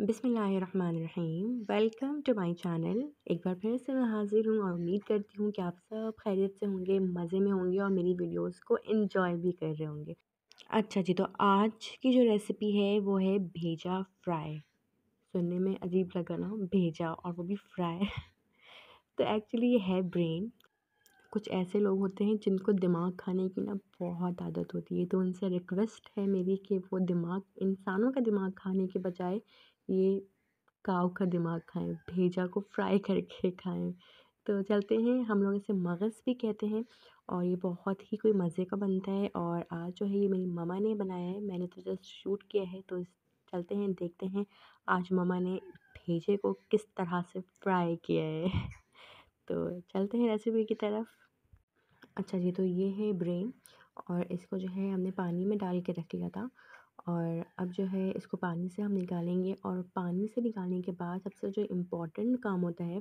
बिसमीम welcome to my channel एक बार फिर से मैं हाज़िर हूँ और उम्मीद करती हूँ कि आप सब खैरियत से होंगे मज़े में होंगे और मेरी वीडियोस को एंजॉय भी कर रहे होंगे अच्छा जी तो आज की जो रेसिपी है वो है भेजा फ्राई सुनने में अजीब लगा ना भेजा और वो भी फ्राई तो एक्चुअली ये है ब्रेन कुछ ऐसे लोग होते हैं जिनको दिमाग खाने की ना बहुत आदत होती है तो उनसे रिक्वेस्ट है मेरी कि वो दिमाग इंसानों का दिमाग खाने के बजाय ये काव का दिमाग खाएं भेजा को फ्राई करके खाएं तो चलते हैं हम लोग इसे मगज़ भी कहते हैं और ये बहुत ही कोई मज़े का बनता है और आज जो है ये मेरी ममा ने बनाया है मैंने तो जस्ट शूट किया है तो चलते हैं देखते हैं आज ममा ने भेजे को किस तरह से फ्राई किया है तो चलते हैं रेसिपी की तरफ अच्छा जी तो ये है ब्रेन और इसको जो है हमने पानी में डाल के रख लिया था और अब जो है इसको पानी से हम निकालेंगे और पानी से निकालने के बाद सबसे जो इम्पोर्टेंट काम होता है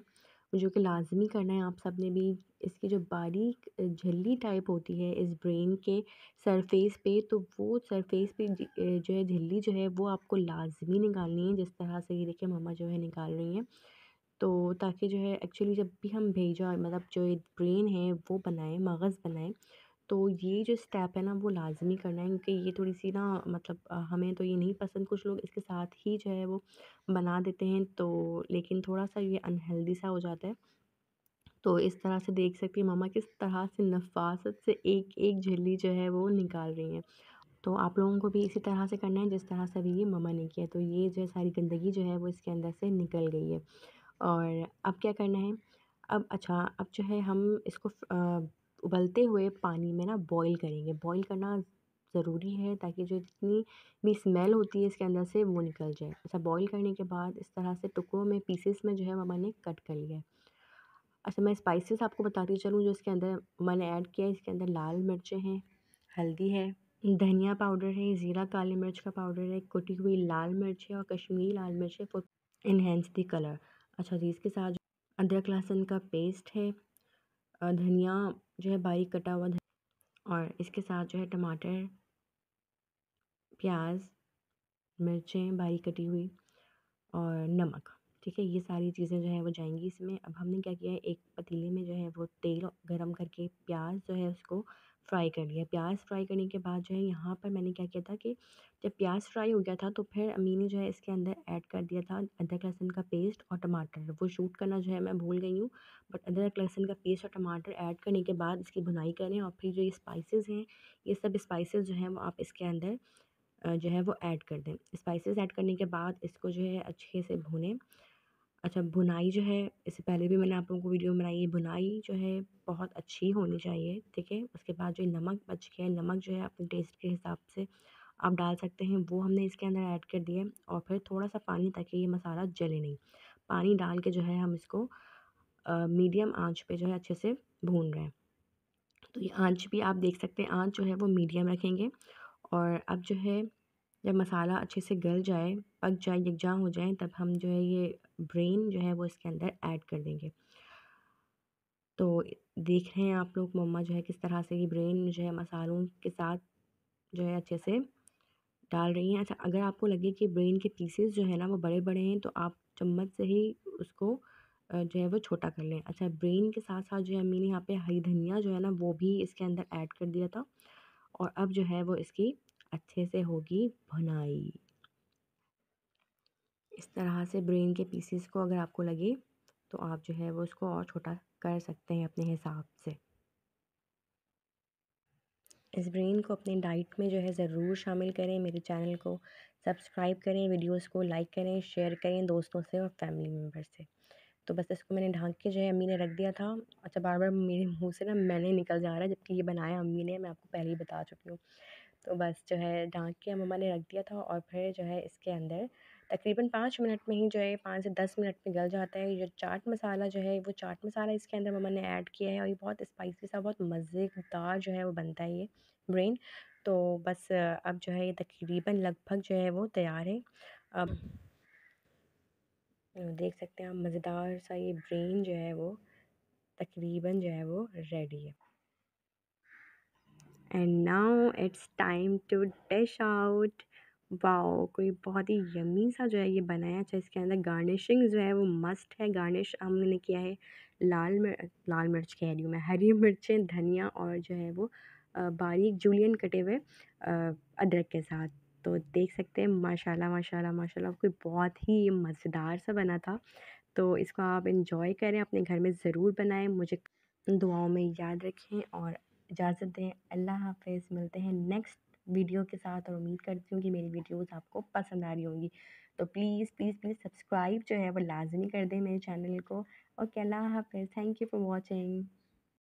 जो कि लाजमी करना है आप सब ने भी इसकी जो बारीक झिल्ली टाइप होती है इस ब्रेन के सरफेस पे तो वो सरफेस पे जो है झिल्ली जो है वो आपको लाजमी निकालनी है जिस तरह से ये देखिए मम्मा जो है निकाल रही हैं तो ताकि जो है एक्चुअली जब भी हम भेजा मतलब जो ब्रेन है वो बनाएं मगज़ बनाएँ तो ये जो स्टेप है ना वो लाजमी करना है क्योंकि ये थोड़ी सी ना मतलब हमें तो ये नहीं पसंद कुछ लोग इसके साथ ही जो है वो बना देते हैं तो लेकिन थोड़ा सा ये अनहेल्दी सा हो जाता है तो इस तरह से देख सकती हैं मामा किस तरह से नफासत से एक एक झिल्ली जो है वो निकाल रही हैं तो आप लोगों को भी इसी तरह से करना है जिस तरह से अभी ये ममा ने किया तो ये जो है सारी गंदगी जो है वो इसके अंदर से निकल गई है और अब क्या करना है अब अच्छा अब जो है हम इसको आ, उबलते हुए पानी में ना बॉईल करेंगे बॉईल करना ज़रूरी है ताकि जो जितनी भी स्मेल होती है इसके अंदर से वो निकल जाए अच्छा बॉईल करने के बाद इस तरह से टुकड़ों में पीसेस में जो है मैंने कट कर लिया है अच्छा मैं स्पाइसेस आपको बताती चलूँ जो इसके अंदर मैंने ऐड किया है इसके अंदर लाल मिर्चें हैं हल्दी है धनिया पाउडर है ज़ीरा काली मिर्च का पाउडर है कुटी हुई लाल मिर्च है और कश्मीरी लाल मिर्च है फॉर इन्हेंस दी कलर अच्छा जी इसके साथ अदरक लहसुन का पेस्ट है धनिया जो है बारीक कटा हुआ और इसके साथ जो है टमाटर प्याज मिर्चें बारीक कटी हुई और नमक ठीक है ये सारी चीज़ें जो है वो जाएंगी इसमें अब हमने क्या किया है एक पतीले में जो है वो तेल गरम करके प्याज जो है उसको फ्राई कर लिया प्याज़ फ्राई करने के बाद जो है यहाँ पर मैंने क्या किया था कि जब प्याज़ फ्राई हो गया था तो फिर अम्मी ने जो है इसके अंदर ऐड कर दिया था अदरक लहसुन का पेस्ट और टमाटर वो शूट करना जो है मैं भूल गई हूँ बट अदरक लहसुन का पेस्ट और टमाटर ऐड करने के बाद इसकी भुनाई करें और फिर जो ये स्पाइसेस हैं ये सब स्पाइसेस जो हैं वो आप इसके अंदर जो है वो ऐड कर दें स्पाइसेस ऐड करने के बाद इसको जो है अच्छे से भूनें अच्छा बुनाई जो है इससे पहले भी मैंने आप लोगों को वीडियो बनाई है बुनाई जो है बहुत अच्छी होनी चाहिए ठीक है उसके बाद जो नमक बच गया है नमक जो है अपने टेस्ट के हिसाब से आप डाल सकते हैं वो हमने इसके अंदर ऐड कर दिया और फिर थोड़ा सा पानी ताकि ये मसाला जले नहीं पानी डाल के जो है हम इसको मीडियम आँच पर जो है अच्छे से भून रहे हैं तो ये आँच भी आप देख सकते हैं आँच जो है वो मीडियम रखेंगे और अब जो है जब मसाला अच्छे से गल जाए पक जाए यकजाँ हो जाए तब हम जो है ये ब्रेन जो है वो इसके अंदर ऐड कर देंगे तो देख रहे हैं आप लोग मम्मा जो है किस तरह से ये ब्रेन जो है मसालों के साथ जो है अच्छे से डाल रही हैं अच्छा अगर आपको लगे कि ब्रेन के पीसेस जो है ना वो बड़े बड़े हैं तो आप चम्मच से ही उसको जो है वो छोटा कर लें अच्छा ब्रेन के साथ साथ जो है मैंने यहाँ पे हरी धनिया जो है ना वो भी इसके अंदर ऐड कर दिया था और अब जो है वो इसकी अच्छे से होगी भुनाई इस तरह से ब्रेन के पीसीस को अगर आपको लगे तो आप जो है वो उसको और छोटा कर सकते हैं अपने हिसाब से इस ब्रेन को अपने डाइट में जो है ज़रूर शामिल करें मेरे चैनल को सब्सक्राइब करें वीडियोस को लाइक करें शेयर करें दोस्तों से और फैमिली मेम्बर से तो बस इसको मैंने ढांक के जो है अम्मी ने रख दिया था अच्छा बार बार मेरे मुंह से ना मैंने निकल जा रहा है जबकि ये बनाया अम्मी ने मैं आपको पहले ही बता चुकी हूँ तो बस जो है ढाँक के मम्मा ने रख दिया था और फिर जो है इसके अंदर तकरीबन पाँच मिनट में ही जो है पाँच से दस मिनट में गल जाता है जो चाट मसाला जो है वो चाट मसाला इसके अंदर मम्मा ने ऐड किया है और ये बहुत स्पाइसी सा बहुत मज़ेदार जो है वो बनता है ये ब्रेन तो बस अब जो है ये तकरीबन लगभग जो है वो तैयार है अब देख सकते हैं आप मज़ेदार सा ये ब्रेन जो है वो तकरीबन जो है वो रेडी है and now it's time to dish out wow कोई बहुत ही यमी सा जो है ये बनाया अच्छा इसके अंदर गार्निशिंग जो है वो मस्ट है गार्निश हमने किया है लाल मिर्च लाल मिर्च कह रही हूँ मैं हरी मिर्चें धनिया और जो है वो बारीक जूलियन कटे हुए अदरक के साथ तो देख सकते हैं माशाल्लाह माशाल्लाह माशाल्लाह कोई बहुत ही मज़ेदार सा बना था तो इसको आप इन्जॉय करें अपने घर में ज़रूर बनाएं मुझे दुआओं में याद रखें और इजाज़त दें अल्लाह हाफ़िज़ मिलते हैं नेक्स्ट वीडियो के साथ और उम्मीद करती हूँ कि मेरी वीडियोस आपको पसंद आ रही होंगी तो प्लीज़ प्लीज़ प्लीज़ सब्सक्राइब जो है वो लाजमी कर दें मेरे चैनल को ओके अल्लाह हाफ़िज़ थैंक यू फॉर वॉचिंग